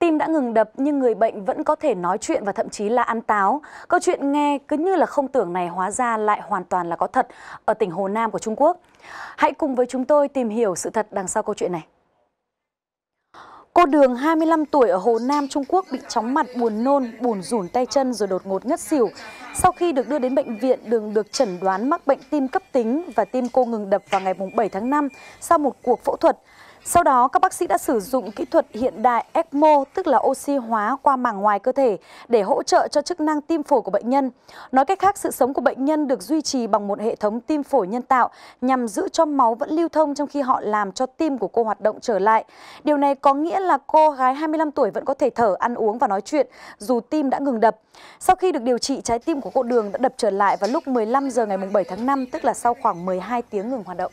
Tim đã ngừng đập nhưng người bệnh vẫn có thể nói chuyện và thậm chí là ăn táo. Câu chuyện nghe cứ như là không tưởng này hóa ra lại hoàn toàn là có thật ở tỉnh Hồ Nam của Trung Quốc. Hãy cùng với chúng tôi tìm hiểu sự thật đằng sau câu chuyện này. Cô Đường 25 tuổi ở Hồ Nam Trung Quốc bị chóng mặt buồn nôn, buồn rủn tay chân rồi đột ngột ngất xỉu. Sau khi được đưa đến bệnh viện, Đường được chẩn đoán mắc bệnh tim cấp tính và tim cô ngừng đập vào ngày 7 tháng 5 sau một cuộc phẫu thuật. Sau đó, các bác sĩ đã sử dụng kỹ thuật hiện đại ECMO, tức là oxy hóa qua màng ngoài cơ thể, để hỗ trợ cho chức năng tim phổi của bệnh nhân. Nói cách khác, sự sống của bệnh nhân được duy trì bằng một hệ thống tim phổi nhân tạo nhằm giữ cho máu vẫn lưu thông trong khi họ làm cho tim của cô hoạt động trở lại. Điều này có nghĩa là cô gái 25 tuổi vẫn có thể thở, ăn uống và nói chuyện dù tim đã ngừng đập. Sau khi được điều trị, trái tim của cô Đường đã đập trở lại vào lúc 15 giờ ngày 7 tháng 5, tức là sau khoảng 12 tiếng ngừng hoạt động.